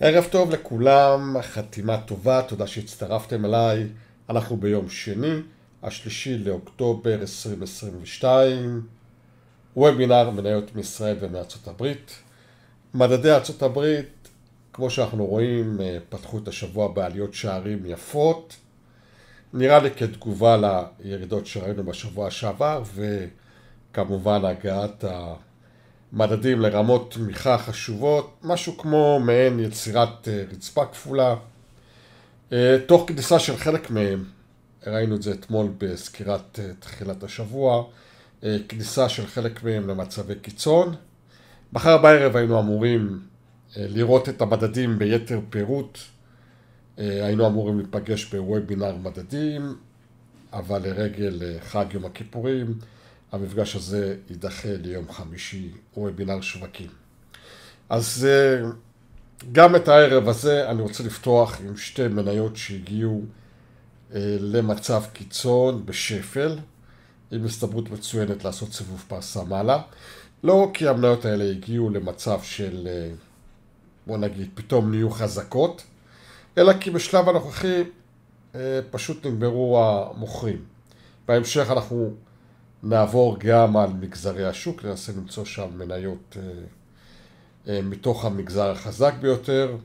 ערב טוב לכולם, חתימה טובה, תודה שהצטרפתם אליי. אנחנו ביום שני, השלישי לאוקטובר 2022, וובינר מניות מישראל ומארצות הברית. מדדי ארצות הברית, כמו שאנחנו רואים, אה, פתחו את השבוע בעליות שערים יפות. נראה לי כתגובה לירידות שראינו בשבוע שעבר, וכמובן הגעת ה... מדדים לרמות תמיכה חשובות, משהו כמו מעין יצירת אה, רצפה כפולה, אה, תוך כניסה של חלק מהם, ראינו את זה אתמול בסקירת אה, תחילת השבוע, כניסה של חלק מהם למצבי קיצון. מחר בערב היינו אמורים לראות את המדדים ביתר פירוט, היינו אמורים להיפגש בוובינר מדדים, אבל לרגל חג יום הכיפורים המפגש הזה יידחה ליום חמישי, וובינר שווקים. אז אה, גם את הערב הזה אני רוצה לפתוח עם שתי מניות שהגיעו אה, למצב קיצון בשפל, עם הסתברות מצוינת לעשות סיבוב פרסה מעלה. לא כי המניות האלה הגיעו למצב של, אה, בוא נגיד, פתאום נהיו חזקות, אלא כי בשלב הנוכחי פשוט נגמרו המוכרים. בהמשך אנחנו נעבור גם על מגזרי השוק, ננסה למצוא שם מניות אה, אה, מתוך המגזר החזק ביותר,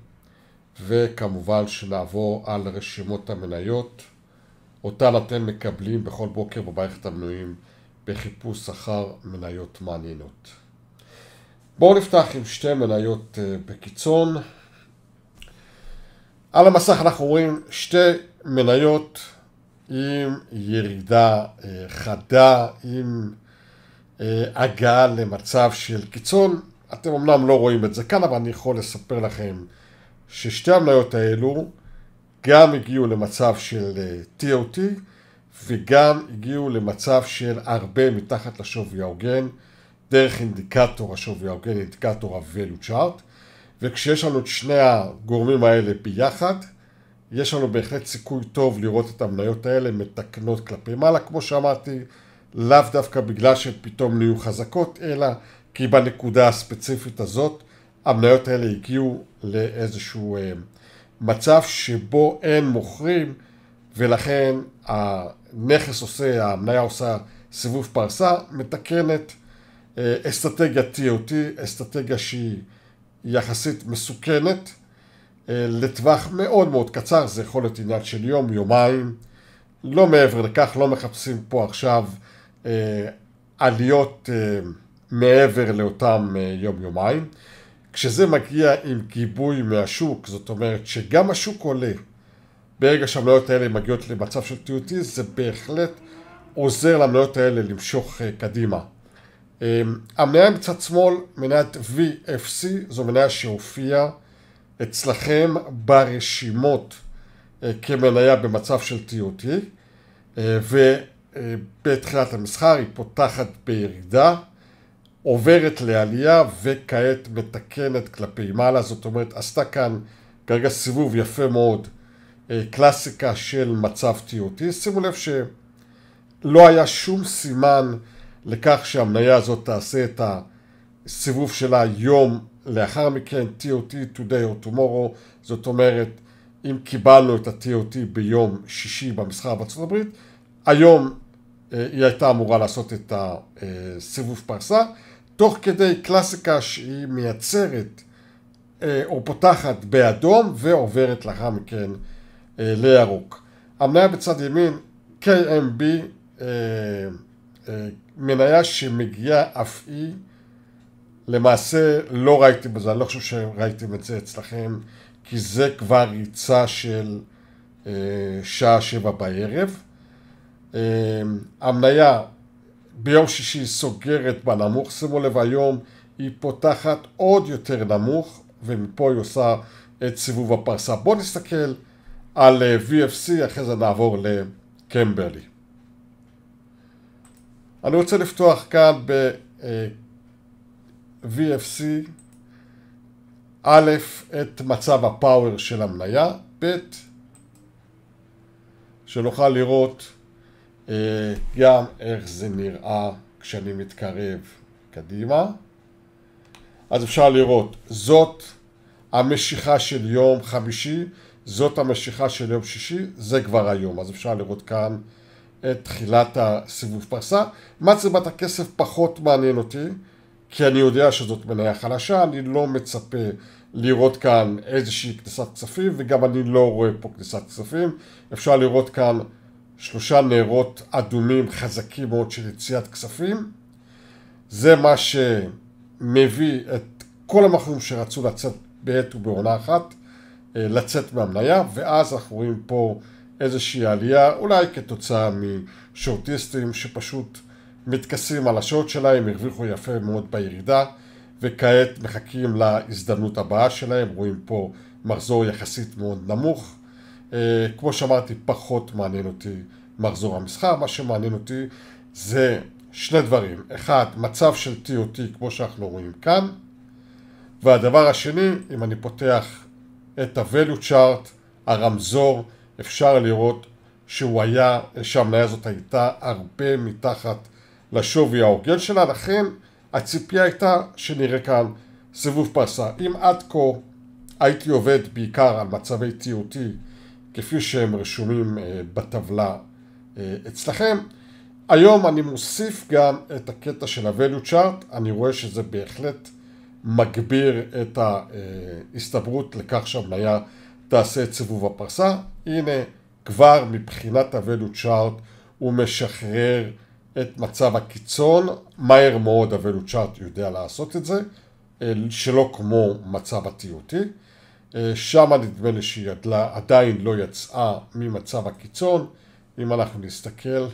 וכמובן שנעבור על רשימות המניות, אותן אתם מקבלים בכל בוקר במערכת המנויים בחיפוש אחר מניות מעניינות. בואו נפתח עם שתי מניות אה, בקיצון. על המסך אנחנו רואים שתי מניות עם ירידה אה, חדה, עם אה, הגעה למצב של קיצון. אתם אמנם לא רואים את זה כאן, אבל אני יכול לספר לכם ששתי המניות האלו גם הגיעו למצב של TOT אה, וגם הגיעו למצב של הרבה מתחת לשווי ההוגן דרך אינדיקטור השווי ההוגן, אינדיקטור ה-value chart וכשיש לנו את שני הגורמים האלה ביחד יש לנו בהחלט סיכוי טוב לראות את המניות האלה מתקנות כלפי מעלה, כמו שאמרתי, לאו דווקא בגלל שהן פתאום נהיו חזקות, אלא כי בנקודה הספציפית הזאת המניות האלה הגיעו לאיזשהו אה, מצב שבו אין מוכרים ולכן הנכס עושה, המניה עושה סיבוב פרסה, מתקנת אה, אסטרטגיה TOT, אסטרטגיה שהיא יחסית מסוכנת אה, לטווח מאוד מאוד קצר, זה יכול להיות עניין של יום, יומיים, לא מעבר לכך, לא מחפשים פה עכשיו אה, עליות אה, מעבר לאותם אה, יום-יומיים. כשזה מגיע עם גיבוי מהשוק, זאת אומרת שגם השוק עולה, ברגע שהמניות האלה מגיעות למצב של TOT, זה בהחלט עוזר למניות האלה למשוך אה, קדימה. אה, המניה מצד שמאל, מניית VFC, זו מניה שהופיעה אצלכם ברשימות אה, כמניה במצב של TOT אה, ובתחילת המסחר היא פותחת בירידה, עוברת לעלייה וכעת מתקנת כלפי מעלה, זאת אומרת עשתה כאן כרגע סיבוב יפה מאוד, אה, קלאסיקה של מצב TOT, שימו לב שלא היה שום סימן לכך שהמניה הזאת תעשה את הסיבוב שלה יום לאחר מכן TOT today or tomorrow, זאת אומרת אם קיבלנו את ה-TOT ביום שישי במסחר בארצות הברית, היום אה, היא הייתה אמורה לעשות את הסיבוב פרסה, תוך כדי קלאסיקה שהיא מייצרת אה, או פותחת באדום ועוברת לאחר מכן אה, לירוק. המניה בצד ימין, KMB, מניה שמגיעה אף היא למעשה לא ראיתי בזה, אני לא חושב שראיתם את זה אצלכם, כי זה כבר ריצה של אה, שעה שבע בערב. אה, המניה ביום שישי סוגרת בנמוך, שימו לב היום היא פותחת עוד יותר נמוך ומפה היא עושה את סיבוב הפרסה. בואו נסתכל על אה, VFC, אחרי זה נעבור לקמברלי. אני רוצה לפתוח כאן ב... אה, VFC א', את מצב הפאוור של המניה, ב', שנוכל לראות אה, גם איך זה נראה כשאני מתקרב קדימה. אז אפשר לראות, זאת המשיכה של יום חמישי, זאת המשיכה של יום שישי, זה כבר היום. אז אפשר לראות כאן את תחילת הסיבוב פרסה. מצבת הכסף פחות מעניין אותי, כי אני יודע שזאת מניה חלשה, אני לא מצפה לראות כאן איזושהי כניסת כספים וגם אני לא רואה פה כניסת כספים. אפשר לראות כאן שלושה נרות אדומים חזקים מאוד של יציאת כספים. זה מה שמביא את כל המכרים שרצו לצאת בעת ובעונה אחת, אה, לצאת מהמניה, ואז אנחנו רואים פה איזושהי עלייה, אולי כתוצאה משורטיסטים שפשוט מתכסים על השעות שלהם, הרוויחו יפה מאוד בירידה וכעת מחכים להזדמנות הבאה שלהם, רואים פה מחזור יחסית מאוד נמוך. אה, כמו שאמרתי, פחות מעניין אותי מחזור המסחר, מה שמעניין אותי זה שני דברים. אחד, מצב של TOT כמו שאנחנו רואים כאן, והדבר השני, אם אני פותח את ה-value chart, הרמזור, אפשר לראות שהוא היה, שהמניה הזאת הייתה הרבה מתחת לשווי ההוגן שלה, לכן הציפייה הייתה שנראה כאן סיבוב פרסה. אם עד כה הייתי עובד בעיקר על מצבי TOT כפי שהם רשומים אה, בטבלה אה, אצלכם, היום אני מוסיף גם את הקטע של ה-value chart, אני רואה שזה בהחלט מגביר את ההסתברות לכך שהמניה תעשה את סיבוב הפרסה. הנה, כבר מבחינת ה-value chart הוא משחרר את מצב הקיצון, מהר מאוד הוולוצ'ארט יודע לעשות את זה, אה, שלא כמו מצב הטיוטי. אה, שם נדמה לי שהיא עדיין לא יצאה ממצב הקיצון. אם אנחנו נסתכל,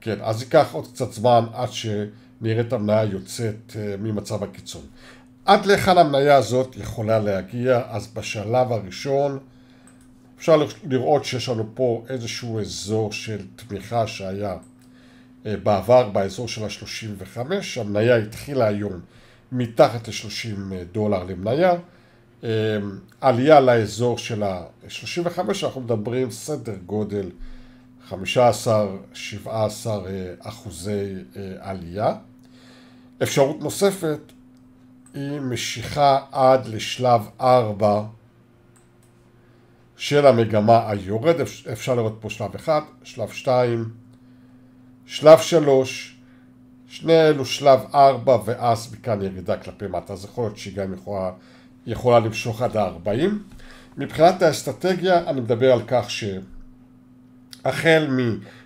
כן, אז ייקח עוד קצת זמן עד שנראית המניה יוצאת אה, ממצב הקיצון. עד להיכן המניה הזאת יכולה להגיע, אז בשלב הראשון אפשר לראות שיש לנו פה איזשהו אזור של תמיכה שהיה אה, בעבר באזור של ה-35, המניה התחילה היום מתחת ל-30 אה, דולר למניה, אמ, עלייה לאזור של ה-35, אנחנו מדברים סדר גודל 15-17 אה, אחוזי עלייה. אפשרות נוספת היא משיכה עד לשלב 4 של המגמה היורד, אפשר לראות פה שלב 1, שלב 2, שלב שלוש, שני אלו שלב ארבע, ואז מכאן ירידה כלפי מטה, אז יכול להיות שהיא גם יכולה, יכולה למשוך עד הארבעים. מבחינת האסטרטגיה, אני מדבר על כך שהחל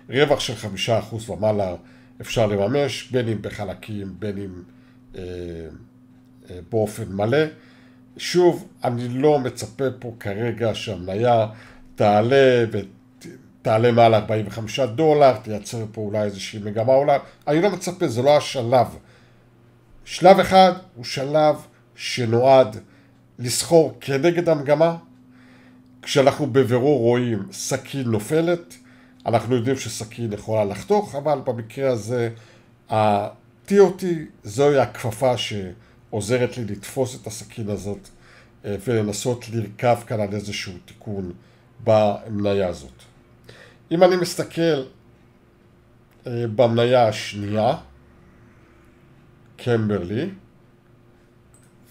מרווח של חמישה אחוז ומעלה אפשר לממש, בין אם בחלקים, בין אם אה, אה, באופן מלא. שוב, אני לא מצפה פה כרגע שהמניה תעלה ות... תעלה מעל 45 דולר, תייצר פה אולי איזושהי מגמה עולה, אני לא מצפה, זה לא השלב. שלב אחד הוא שלב שנועד לסחור כנגד המגמה. כשאנחנו בבירור רואים סכין נופלת, אנחנו יודעים שסכין יכולה לחתוך, אבל במקרה הזה ה-TOT זוהי הכפפה שעוזרת לי לתפוס את הסכין הזאת אה, ולנסות לרכב כאן על איזשהו תיקון במניה הזאת. אם אני מסתכל אה, במניה השנייה, קמברלי,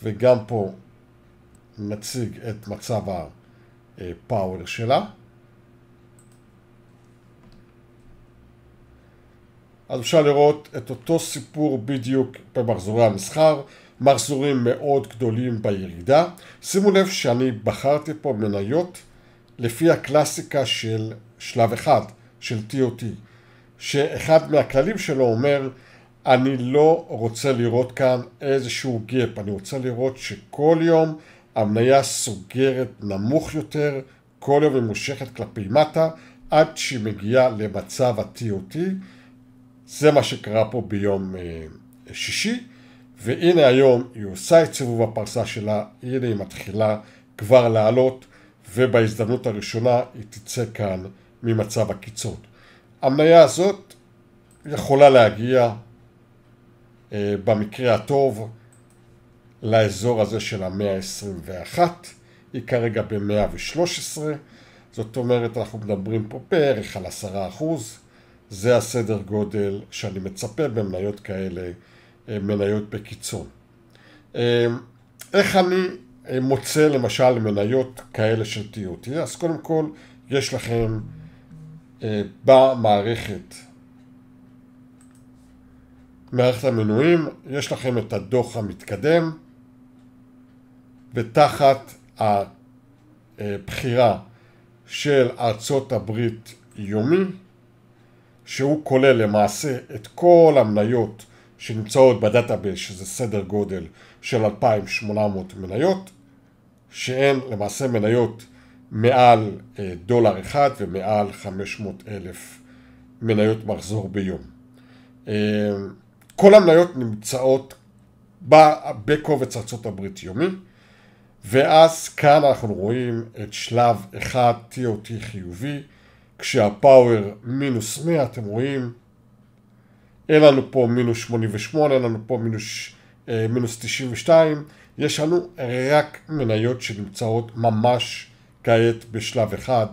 וגם פה נציג את מצב הפאוור שלה. אז אפשר לראות את אותו סיפור בדיוק במחזורי המסחר, מחזורים מאוד גדולים בירידה. שימו לב שאני בחרתי פה מניות לפי הקלאסיקה של שלב אחד, של TOT, שאחד מהכללים שלו אומר, אני לא רוצה לראות כאן איזשהו גאפ, אני רוצה לראות שכל יום המניה סוגרת נמוך יותר, כל יום היא מושכת כלפי מטה, עד שהיא מגיעה למצב ה-TOT. זה מה שקרה פה ביום אה, שישי, והנה היום היא עושה את סיבוב הפרסה שלה, הנה היא מתחילה כבר לעלות. ובהזדמנות הראשונה היא תצא כאן ממצב הקיצון. המניה הזאת יכולה להגיע אה, במקרה הטוב לאזור הזה של המאה ה-21, היא כרגע ב-113, זאת אומרת אנחנו מדברים פה בערך על 10%, זה הסדר גודל שאני מצפה במניות כאלה, אה, מניות בקיצון. אה, איך אני אה, מוצא למשל מניות כאלה של TOT, אז קודם כל יש לכם אה, במערכת, מערכת המנויים, יש לכם את הדוח המתקדם ותחת הבחירה של ארצות הברית יומי שהוא כולל למעשה את כל המניות שנמצאות בדאטאבייס, שזה סדר גודל של 2,800 מניות, שהן למעשה מניות מעל אה, דולר אחד ומעל 500 אלף מניות מחזור ביום. אה, כל המניות נמצאות בקובץ ארצות הברית יומי, ואז כאן אנחנו רואים את שלב 1 TOT חיובי, כשהפאוור מינוס 100, אתם רואים אין לנו פה מינוס 88, אין לנו פה מינוס, אה, מינוס 92, יש לנו רק מניות שנמצאות ממש כעת בשלב אחד,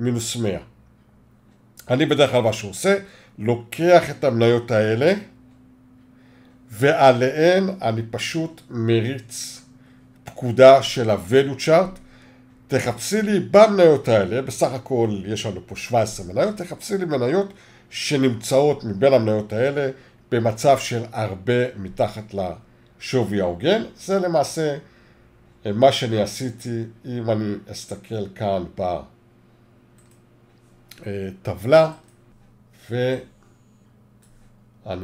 מינוס 100. אני בדרך כלל מה שעושה, לוקח את המניות האלה ועליהן אני פשוט מריץ פקודה של ה-value chart. תחפשי לי במניות האלה, בסך הכל יש לנו פה 17 מניות, תחפשי לי מניות שנמצאות מבין המניות האלה במצב של הרבה מתחת לשווי ההוגן. זה למעשה אה, מה שאני עשיתי, אם אני אסתכל כאן בטבלה ואני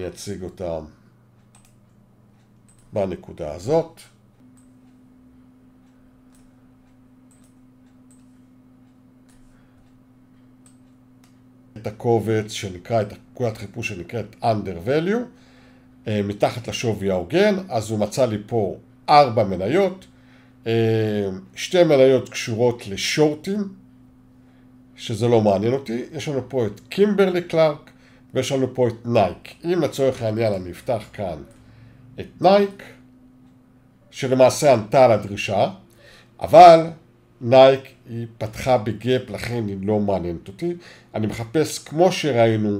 אציג אותם בנקודה הזאת. את הקובץ שנקרא, את נקודת חיפוש שנקראת under value, אה, מתחת לשווי ההוגן, אז הוא מצא לי פה ארבע מניות, אה, שתי מניות קשורות לשורטים, שזה לא מעניין אותי, יש לנו פה את קימברלי קלארק ויש לנו פה את נייק. אם לצורך העניין אני אפתח כאן את נייק, שלמעשה ענתה על הדרישה, אבל נייק היא פתחה בגאפ, לכן היא לא מעניינת אותי. אני מחפש, כמו שראינו,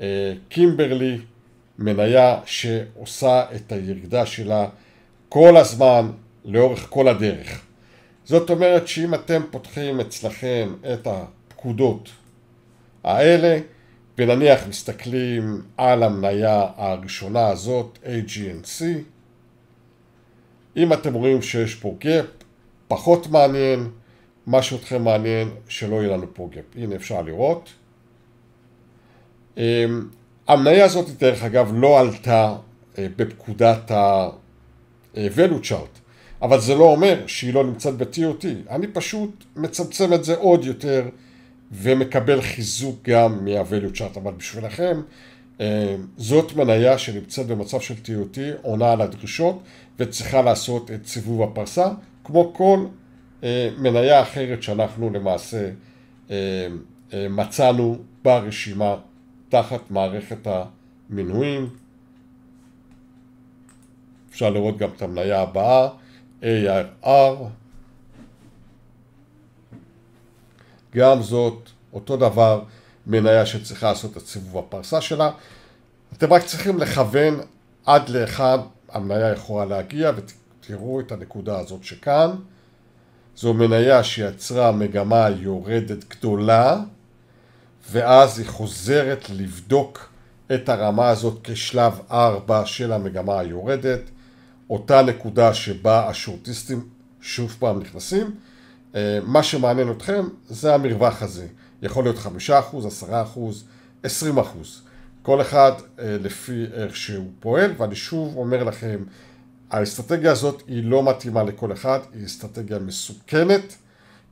אה, קימברלי, מניה שעושה את הירידה שלה כל הזמן, לאורך כל הדרך. זאת אומרת שאם אתם פותחים אצלכם את הפקודות האלה, ונניח מסתכלים על המניה הראשונה הזאת, AGNC, אם אתם רואים שיש פה gap, פחות מעניין, מה שאתכם מעניין, שלא יהיה לנו פה גאפ. הנה אפשר לראות. אמ, המניה הזאת, דרך אגב, לא עלתה אה, בפקודת ה-value אה, chart, אבל זה לא אומר שהיא לא נמצאת ב-TOT. אני פשוט מצמצם את זה עוד יותר ומקבל חיזוק גם מה-value chart, אבל בשבילכם, אה, זאת מניה שנמצאת במצב של TOT, עונה על הדרישות וצריכה לעשות את סיבוב הפרסה, כמו כל אה, מניה אחרת שאנחנו למעשה אה, אה, מצאנו ברשימה תחת מערכת המינויים. אפשר לראות גם את המניה הבאה, ARR. גם זאת, אותו דבר, מניה שצריכה לעשות את סיבוב הפרסה שלה. אתם רק צריכים לכוון עד להיכן המניה יכולה להגיע ות... תראו את הנקודה הזאת שכאן, זו מניה שיצרה מגמה יורדת גדולה, ואז היא חוזרת לבדוק את הרמה הזאת כשלב 4 של המגמה היורדת, אותה נקודה שבה השורטיסטים שוב פעם נכנסים. אה, מה שמעניין אתכם זה המרווח הזה, יכול להיות 5%, 10%, 20%. כל אחד אה, לפי איך שהוא פועל, ואני שוב אומר לכם, האסטרטגיה הזאת היא לא מתאימה לכל אחד, היא אסטרטגיה מסוכנת,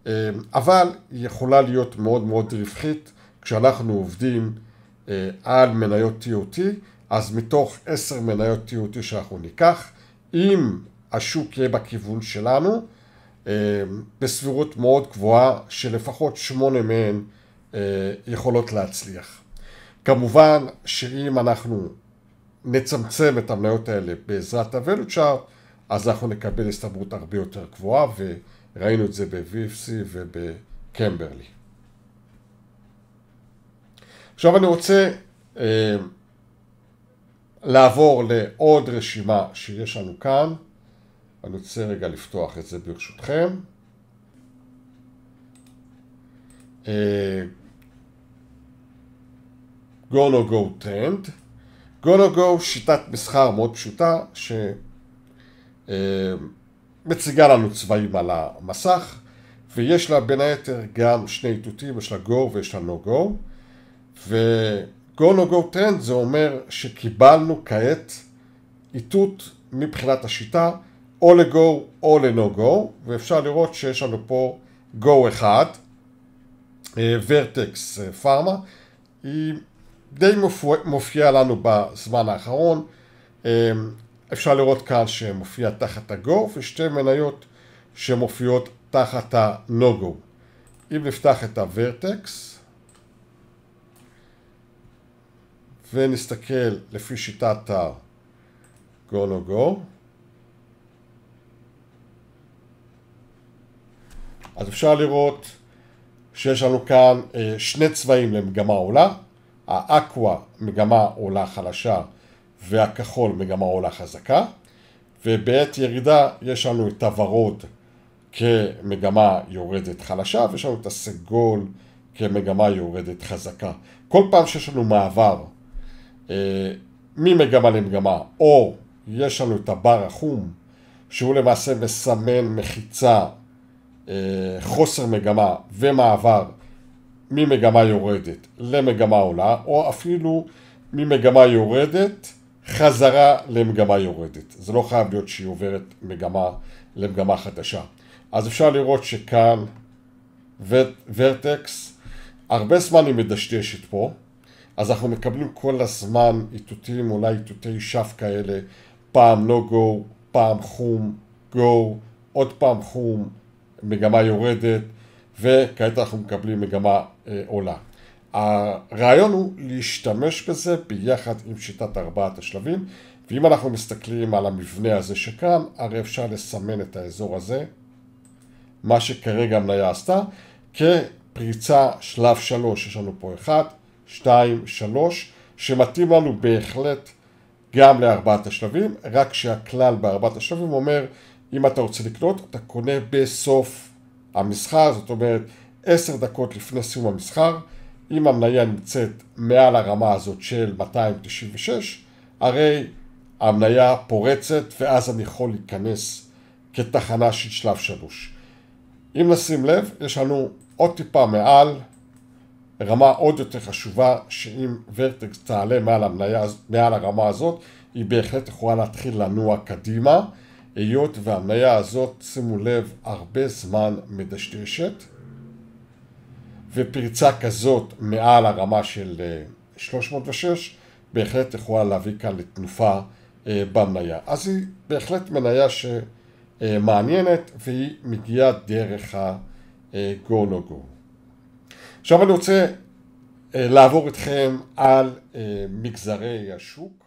אמ, אבל היא יכולה להיות מאוד מאוד רווחית. כשאנחנו עובדים אה, על מניות TOT, אז מתוך עשר מניות TOT שאנחנו ניקח, אם השוק יהיה בכיוון שלנו, אמ, בסבירות מאוד גבוהה שלפחות שמונה מהן אה, יכולות להצליח. כמובן שאם אנחנו נצמצם את המניות האלה בעזרת ה אז אנחנו נקבל הסתברות הרבה יותר גבוהה, וראינו את זה ב-VFC ובקמברלי. עכשיו אני רוצה אה, לעבור לעוד רשימה שיש לנו כאן. אני רוצה רגע לפתוח את זה ברשותכם. Uh, go no go trend. גו גו שיטת מסחר מאוד פשוטה, שמציגה אה, לנו צבעים על המסך, ויש לה בין היתר גם שני איתותים, יש לה גו ויש לה נו-גו, ו-go-no-go זה אומר שקיבלנו כעת איתות מבחינת השיטה, או לגו או לנו-גו, ואפשר לראות שיש לנו פה גו אחד, ורטקס פארמה, אה, היא די מופיע לנו בזמן האחרון. אמ, אפשר לראות כאן שמופיע תחת ה-go ושתי מניות שמופיעות תחת ה-no-go. אם נפתח את הוורטקס ונסתכל לפי שיטת ה-go-no-go אז אפשר לראות שיש לנו כאן אה, שני צבעים למגמה עולה האקווה מגמה עולה חלשה והכחול מגמה עולה חזקה ובעת ירידה יש לנו את הוורוד כמגמה יורדת חלשה ויש לנו את הסגול כמגמה יורדת חזקה. כל פעם שיש לנו מעבר אה, ממגמה למגמה או יש לנו את הבר החום שהוא למעשה מסמן מחיצה, אה, חוסר מגמה ומעבר ממגמה יורדת למגמה עולה, או אפילו ממגמה יורדת חזרה למגמה יורדת. זה לא חייב להיות שהיא עוברת מגמה למגמה חדשה. אז אפשר לראות שכאן ורטקס, הרבה זמן היא מדשדשת פה, אז אנחנו מקבלים כל הזמן איתותים, אולי איתותי שף כאלה, פעם לא גו, פעם חום, גו, עוד פעם חום, מגמה יורדת, וכעת אנחנו מקבלים מגמה אה, עולה. הרעיון הוא להשתמש בזה ביחד עם שיטת ארבעת השלבים, ואם אנחנו מסתכלים על המבנה הזה שכאן, הרי אפשר לסמן את האזור הזה, מה שכרגע המניה עשתה, כפריצה שלב שלוש, יש לנו פה אחד, שתיים, שלוש, שמתאים לנו בהחלט גם לארבעת השלבים, רק שהכלל בארבעת השלבים אומר, אם אתה רוצה לקנות, אתה קונה בסוף המסחר, זאת אומרת עשר דקות לפני סיום המסחר, אם המניה נמצאת מעל הרמה הזאת של 296, הרי המניה פורצת ואז אני יכול להיכנס כתחנה של שלב שלוש. אם נשים לב, יש לנו עוד טיפה מעל רמה עוד יותר חשובה, שאם ורטקס תעלה מעל, המניה, מעל הרמה הזאת, היא בהחלט יכולה להתחיל לנוע קדימה. היות והמאה הזאת, שימו לב, הרבה זמן מדשדשת, ופרצה כזאת מעל הרמה של 306, אה, בהחלט יכולה להביא כאן לתנופה אה, במניה. אז היא בהחלט מניה שמעניינת, אה, והיא מגיעה דרך ה-go no go. עכשיו אני רוצה לעבור איתכם על מגזרי השוק.